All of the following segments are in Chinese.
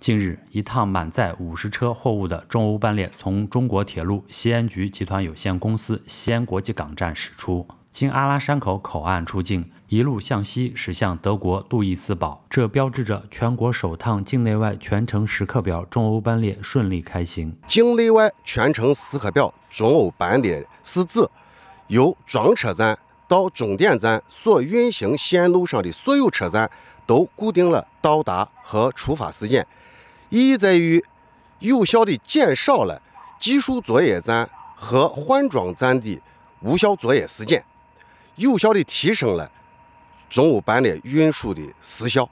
近日，一趟满载五十车货物的中欧班列从中国铁路西安局集团有限公司西安国际港站驶出，经阿拉山口口岸出境，一路向西驶向德国杜伊斯堡。这标志着全国首趟境内外全程时刻表中欧班列顺利开行。境内外全程时刻表中欧班列是指由装车站到终点站所运行线路上的所有车站都固定了到达和出发时间。意义在于，有效的减少了技术作业站和换装站的无效作业时间，有效的提升了中欧班列运输的时效。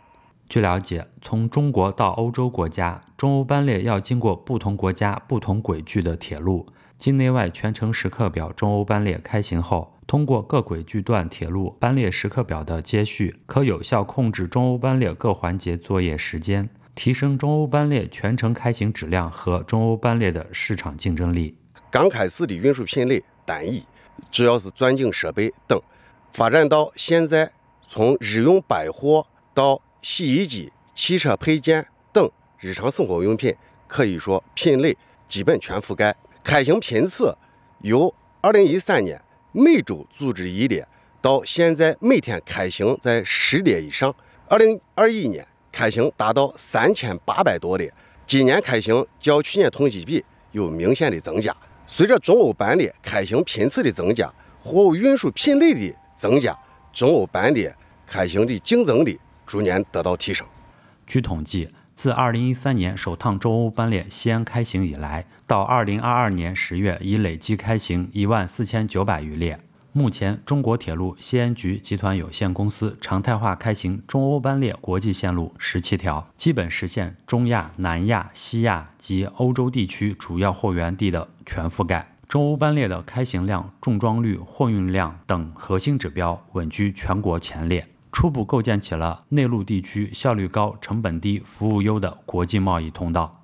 据了解，从中国到欧洲国家，中欧班列要经过不同国家、不同轨距的铁路。境内外全程时刻表中欧班列开行后，通过各轨距段铁路班列时刻表的接续，可有效控制中欧班列各环节作业时间。提升中欧班列全程开行质量和中欧班列的市场竞争力。刚开始的运输品类单一，主要是钻井设备等；发展到现在，从日用百货到洗衣机、汽车配件等日常生活用品，可以说品类基本全覆盖。开行频次由2013年每周组织一列，到现在每天开行在十列以上。2021年。开行达到三千八百多列，今年开行较去年同期比有明显的增加。随着中欧班列开行频次的增加，货物运输品类的增加，中欧班列开行的竞争力逐年得到提升。据统计，自2013年首趟中欧班列西安开行以来，到2022年十月已累计开行一万四千九百余列。目前，中国铁路西安局集团有限公司常态化开行中欧班列国际线路十七条，基本实现中亚、南亚、西亚及欧洲地区主要货源地的全覆盖。中欧班列的开行量、重装率、货运量等核心指标稳居全国前列，初步构建起了内陆地区效率高、成本低、服务优的国际贸易通道。